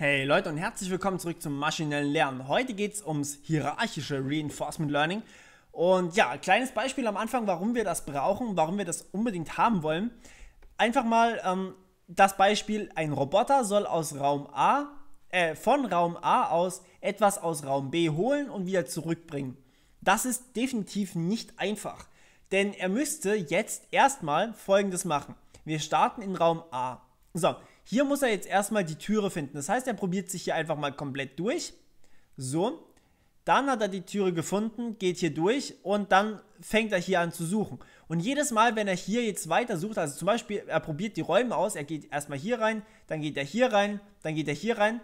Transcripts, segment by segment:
Hey Leute und herzlich willkommen zurück zum maschinellen Lernen. Heute geht es ums hierarchische Reinforcement Learning. Und ja, kleines Beispiel am Anfang, warum wir das brauchen, warum wir das unbedingt haben wollen. Einfach mal ähm, das Beispiel, ein Roboter soll aus Raum A, äh, von Raum A aus etwas aus Raum B holen und wieder zurückbringen. Das ist definitiv nicht einfach, denn er müsste jetzt erstmal Folgendes machen. Wir starten in Raum A. So, hier muss er jetzt erstmal die Türe finden. Das heißt, er probiert sich hier einfach mal komplett durch. So. Dann hat er die Türe gefunden, geht hier durch und dann fängt er hier an zu suchen. Und jedes Mal, wenn er hier jetzt weiter sucht, also zum Beispiel, er probiert die Räume aus, er geht erstmal hier rein, dann geht er hier rein, dann geht er hier rein.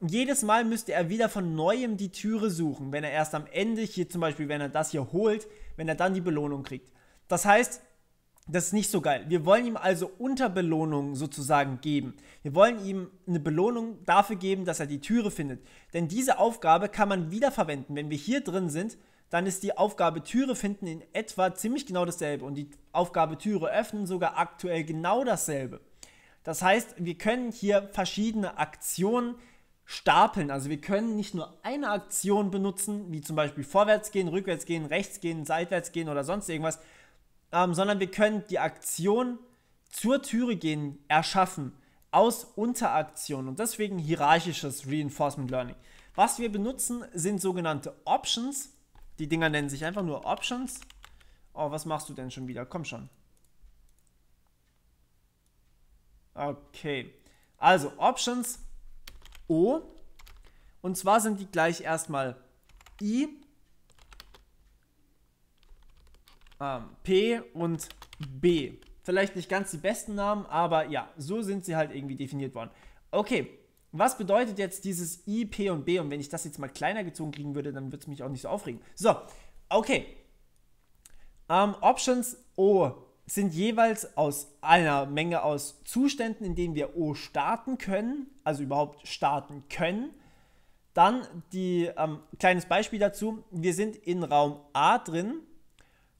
Und jedes Mal müsste er wieder von neuem die Türe suchen, wenn er erst am Ende hier zum Beispiel, wenn er das hier holt, wenn er dann die Belohnung kriegt. Das heißt, das ist nicht so geil. Wir wollen ihm also Unterbelohnung sozusagen geben. Wir wollen ihm eine Belohnung dafür geben, dass er die Türe findet. Denn diese Aufgabe kann man wiederverwenden. Wenn wir hier drin sind, dann ist die Aufgabe Türe finden in etwa ziemlich genau dasselbe und die Aufgabe Türe öffnen sogar aktuell genau dasselbe. Das heißt, wir können hier verschiedene Aktionen stapeln. Also wir können nicht nur eine Aktion benutzen, wie zum Beispiel vorwärts gehen, rückwärts gehen, rechts gehen, seitwärts gehen oder sonst irgendwas, ähm, sondern wir können die Aktion zur Türe gehen erschaffen aus Unteraktionen und deswegen hierarchisches Reinforcement Learning. Was wir benutzen, sind sogenannte Options. Die Dinger nennen sich einfach nur Options. Oh, was machst du denn schon wieder? Komm schon. Okay. Also Options O. Und zwar sind die gleich erstmal I ähm, P und B. Vielleicht nicht ganz die besten Namen, aber ja, so sind sie halt irgendwie definiert worden. Okay, was bedeutet jetzt dieses I, P und B? Und wenn ich das jetzt mal kleiner gezogen kriegen würde, dann würde es mich auch nicht so aufregen. So, okay. Ähm, Options O sind jeweils aus einer Menge aus Zuständen, in denen wir O starten können, also überhaupt starten können. Dann die ähm, kleines Beispiel dazu: Wir sind in Raum A drin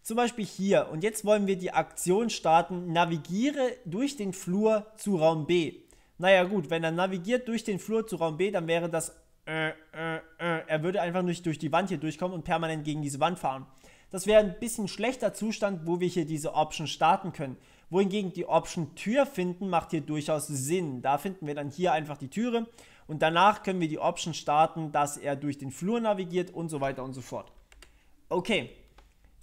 zum Beispiel hier. Und jetzt wollen wir die Aktion starten. Navigiere durch den Flur zu Raum B. Naja gut, wenn er navigiert durch den Flur zu Raum B, dann wäre das... Äh, äh, äh. Er würde einfach nicht durch die Wand hier durchkommen und permanent gegen diese Wand fahren. Das wäre ein bisschen schlechter Zustand, wo wir hier diese Option starten können. Wohingegen die Option Tür finden macht hier durchaus Sinn. Da finden wir dann hier einfach die Türe und danach können wir die Option starten, dass er durch den Flur navigiert und so weiter und so fort. Okay,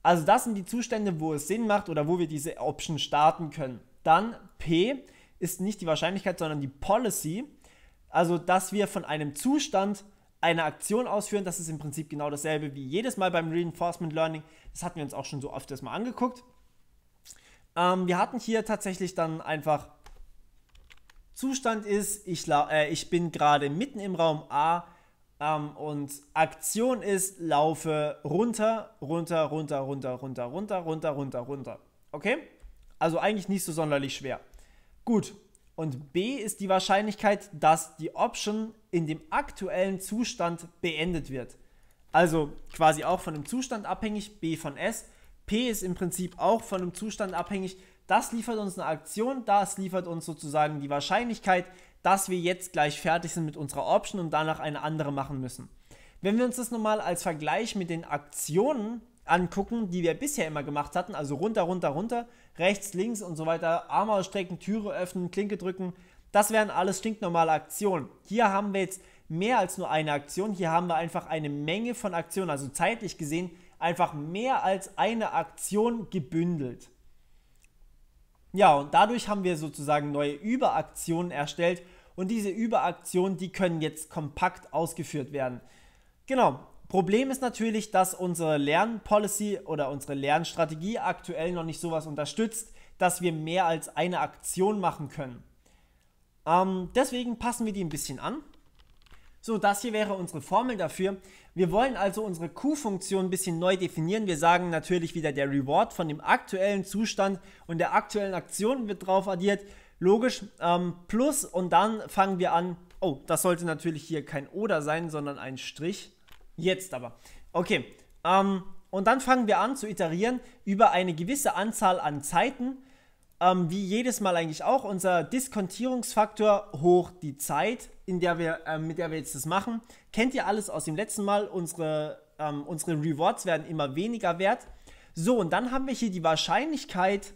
also das sind die Zustände, wo es Sinn macht oder wo wir diese Option starten können. Dann P ist nicht die Wahrscheinlichkeit, sondern die Policy. Also dass wir von einem Zustand eine Aktion ausführen, das ist im Prinzip genau dasselbe wie jedes Mal beim Reinforcement Learning. Das hatten wir uns auch schon so oft erstmal angeguckt. Ähm, wir hatten hier tatsächlich dann einfach Zustand ist, ich, äh, ich bin gerade mitten im Raum A, um, ähm, und Aktion ist, laufe runter, runter, runter, runter, runter, runter, runter, runter, runter. Okay? Also eigentlich nicht so sonderlich schwer. Gut. Und B ist die Wahrscheinlichkeit, dass die Option in dem aktuellen Zustand beendet wird. Also quasi auch von dem Zustand abhängig, B von S. P ist im Prinzip auch von dem Zustand abhängig, das liefert uns eine Aktion, das liefert uns sozusagen die Wahrscheinlichkeit, dass wir jetzt gleich fertig sind mit unserer Option und danach eine andere machen müssen. Wenn wir uns das nochmal als Vergleich mit den Aktionen angucken, die wir bisher immer gemacht hatten, also runter, runter, runter, rechts, links und so weiter, Arme ausstrecken, Türe öffnen, Klinke drücken, das wären alles stinknormale Aktionen. Hier haben wir jetzt mehr als nur eine Aktion, hier haben wir einfach eine Menge von Aktionen, also zeitlich gesehen einfach mehr als eine Aktion gebündelt. Ja, und dadurch haben wir sozusagen neue Überaktionen erstellt und diese Überaktionen, die können jetzt kompakt ausgeführt werden. Genau, Problem ist natürlich, dass unsere Lernpolicy oder unsere Lernstrategie aktuell noch nicht sowas unterstützt, dass wir mehr als eine Aktion machen können. Ähm, deswegen passen wir die ein bisschen an so, das hier wäre unsere Formel dafür. Wir wollen also unsere Q-Funktion ein bisschen neu definieren. Wir sagen natürlich wieder der Reward von dem aktuellen Zustand und der aktuellen Aktion wird drauf addiert. Logisch, ähm, plus und dann fangen wir an. Oh, das sollte natürlich hier kein Oder sein, sondern ein Strich. Jetzt aber. Okay, ähm, und dann fangen wir an zu iterieren über eine gewisse Anzahl an Zeiten ähm, wie jedes Mal eigentlich auch, unser Diskontierungsfaktor hoch die Zeit, in der wir, äh, mit der wir jetzt das machen. Kennt ihr alles aus dem letzten Mal? Unsere, ähm, unsere Rewards werden immer weniger wert. So, und dann haben wir hier die Wahrscheinlichkeit,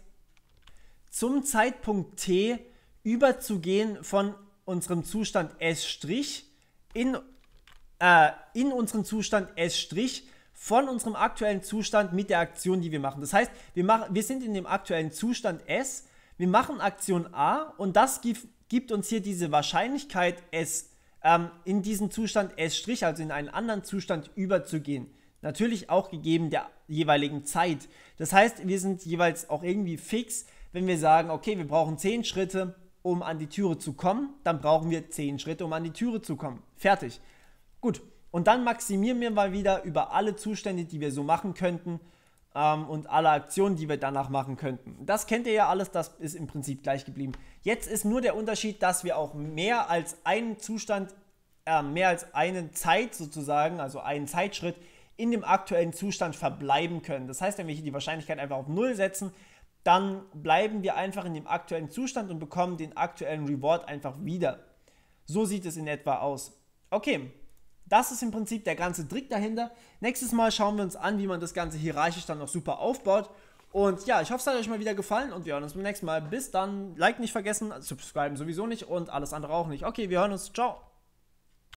zum Zeitpunkt T überzugehen von unserem Zustand S' in, äh, in unseren Zustand S' von unserem aktuellen Zustand mit der Aktion, die wir machen. Das heißt, wir, machen, wir sind in dem aktuellen Zustand S, wir machen Aktion A und das gibt, gibt uns hier diese Wahrscheinlichkeit S ähm, in diesen Zustand S', also in einen anderen Zustand überzugehen. Natürlich auch gegeben der jeweiligen Zeit. Das heißt, wir sind jeweils auch irgendwie fix, wenn wir sagen, okay, wir brauchen 10 Schritte, um an die Türe zu kommen, dann brauchen wir 10 Schritte, um an die Türe zu kommen. Fertig. Gut, und dann maximieren wir mal wieder über alle Zustände, die wir so machen könnten ähm, und alle Aktionen, die wir danach machen könnten. Das kennt ihr ja alles, das ist im Prinzip gleich geblieben. Jetzt ist nur der Unterschied, dass wir auch mehr als einen Zustand, äh, mehr als eine Zeit sozusagen, also einen Zeitschritt in dem aktuellen Zustand verbleiben können. Das heißt, wenn wir hier die Wahrscheinlichkeit einfach auf Null setzen, dann bleiben wir einfach in dem aktuellen Zustand und bekommen den aktuellen Reward einfach wieder. So sieht es in etwa aus. Okay, das ist im Prinzip der ganze Trick dahinter. Nächstes Mal schauen wir uns an, wie man das Ganze hierarchisch dann noch super aufbaut. Und ja, ich hoffe, es hat euch mal wieder gefallen und wir hören uns beim nächsten Mal. Bis dann. Like nicht vergessen, subscriben sowieso nicht und alles andere auch nicht. Okay, wir hören uns. Ciao.